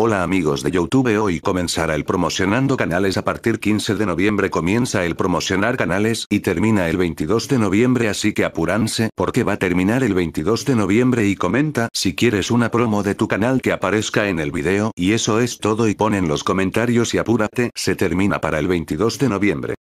Hola amigos de Youtube hoy comenzará el promocionando canales a partir 15 de noviembre comienza el promocionar canales y termina el 22 de noviembre así que apuranse porque va a terminar el 22 de noviembre y comenta si quieres una promo de tu canal que aparezca en el video y eso es todo y pon en los comentarios y apúrate se termina para el 22 de noviembre.